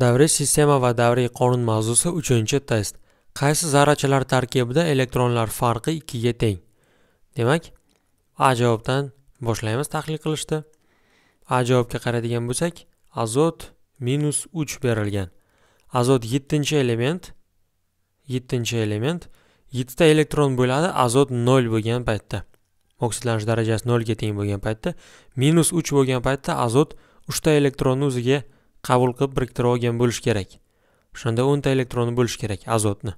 davriy sistema va davriy qonun mavzusi 3 test qaysi zarrachalar tarkibida elektronlar farqi 2 ga teng demak a javobdan boshlaymiz tahlil qilishdi. a javobga qaraydigan bo'lsak azot 3 berilgan azot 7 element 7 element 7 ta elektron bo'ladi azot 0 bo'lgan paytda oksidlanish darajasi 0 ga teng bo'lgan paytda 3 bo'lgan paytda azot 3 ta elektronni o'ziga qabul qilib biriktirib olgan bo'lish kerak o'shanda o'nta elektroni bo'lish kerak azotni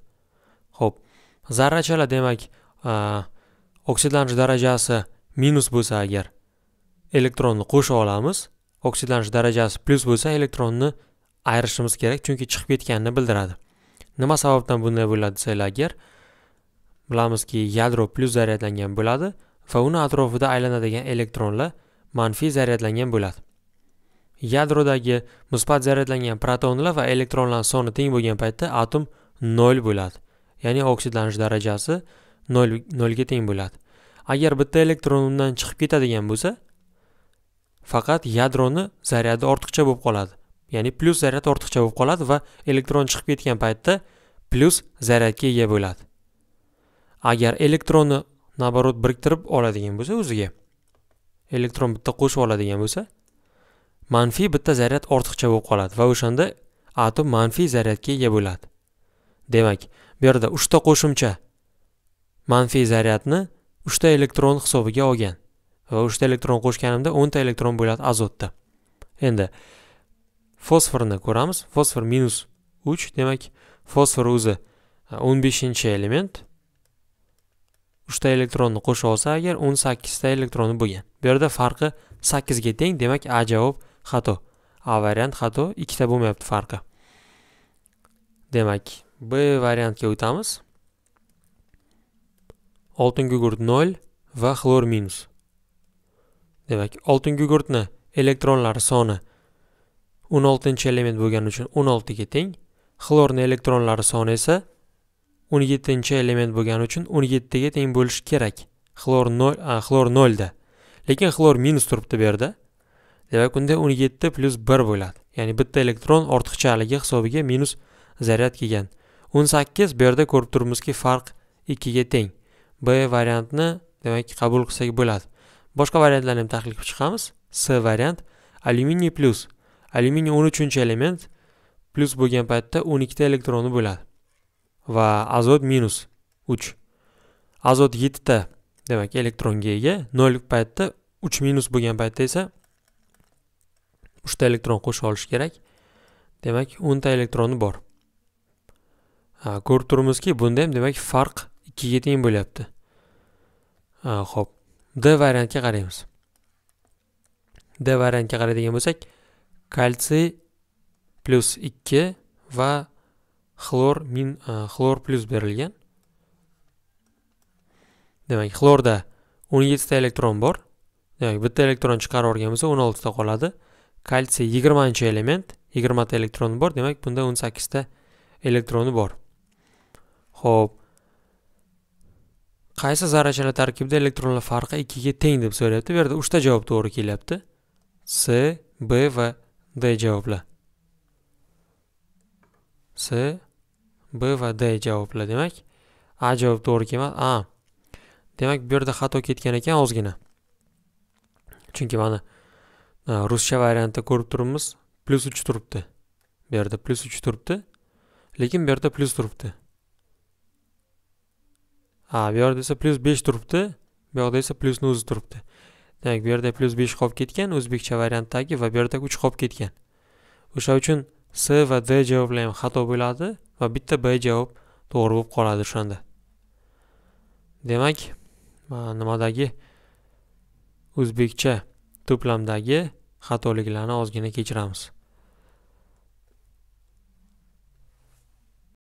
ho'p zarrachalar demak oksidlanish darajasi minus bo'lsa agar elektronni qo'sha olamiz oksidlanish darajasi plyus bo'lsa elektronni ayirishimiz kerak chunki chiqib ketganini bildiradi nima sababdan bunday bo'ladi desanglar agar bilamizki yadro plyus zaryadlangan bo'ladi va uni atrofida aylanadigan elektronlar manfiy zaryadlangan bo'ladi yadrodagi musbat zaryadlangan protonlar va elektronlar soni teng bo'lgan paytda atom 0 bo'ladi ya'ni oksidlanish darajasi 0 0 ga teng bo'ladi agar bitta elektron undan chiqib ketadigan bo'lsa faqat yadroni zaryadi ortiqcha bo'lib qoladi ya'ni plyus zaryad ortiqcha bo'lib qoladi va elektron chiqib ketgan paytda plyus zaryadga ega bo'ladi agar elektronni наоборот biriktirib oladigan bo'lsa o'ziga elektron bitta qo'shib oladigan bo'lsa manfiy bitta zaryad ortiqcha bo'lib qoladi va o'shanda atom manfiy zaryadga ega bo'ladi demak bu yerda 3 ta qo'shimcha manfiy zaryadni 3 ta elektron hisobiga olgan va 3 ta elektron qo'shganimda 10 ta elektron bo'ladi azotda endi fosforni ko'ramiz fosfor minus 3 demak fosfor o'zi 15 e, element 3 ta elektronni qo'sha olsa agar 18 ta elektroni bo'lgan bu yerda farqi 8 ga teng demak a javob xato a variant xato ikkita bo'lmayapti farqi demak b variantga o'tamiz oltin gugurt nol va xlor minus demak oltin gugurtni elektronlari soni 16 element bo'lgani uchun 16 ga teng xlorni elektronlari soni esa 17 element bo'lgani uchun 17 ga teng bo'lishi kerak xlor 0 xlor 0 da lekin xlor minus turibdi bu yerda Demak, unda 17 plus 1 bo'ladi. Ya'ni bitta elektron ortiqchaligi hisobiga minus zaryad kelgan. 18 bu yerda ko'rib turibmizki, farq 2 ga teng. B variantni, demak, qabul qilsak bo'ladi. Boshqa variantlarni ham tahlil qilib chiqamiz. C variant alyuminiy plus. Alyuminiy 13-chi element plus bo'lgan paytda 12 ta elektroni bo'ladi. Va azot minus 3. Azot 7 ta, demak, elektronga ega. 0 paytda 3 minus bo'lgan paytda esa uchta elektron qo'shib olish kerak demak o'nta elektroni bor ko'rib turibmizki bunda ham demak farq ikkiga teng bo'lyapti ho'p d variantga qaraymiz d variantga qaraydigan bo'lsak kalsiy plyus ikki va xlor min xlor plyus berilgan demak xlorda o'n yettita elektron bor demak bitta elektron chiqarib yuborgan bo'lsa o'n oltita qoladi kalsiy yigirmanchi element yigirmata elektroni bor demak bunda o'n sakkizta elektroni bor ho'p qaysi zarrachalar tarkibida elektronlar farqi ikkiga teng deb so'rayapti bu yerda uchta javob to'g'ri kelyapti s b va d javoblar s b va d javoblar demak a javob to'g'ri kelmadi a demak bu yerda xato ketgan ekan ozgina chunki mana ruscha variantda ko'rib turibmiz plyus uch turibdi bu yerda plyus uch turibdi lekin bu yerda plyus turibdi ha bu yerda esa plyus besh turibdi bu yoqda esa plyusni o'zi turibdi demak bu yerda plyus besh qolib ketgan o'zbekcha variantdagi va bu yerda uch qolib ketgan o'sha uchun s va d javoblar ham xato bo'ladi va bitta b javob to'g'ri bo'lib qoladi o'shanda demak nimadagi o'zbekcha to'plamdagi xatoliklarni ozgina kechiramiz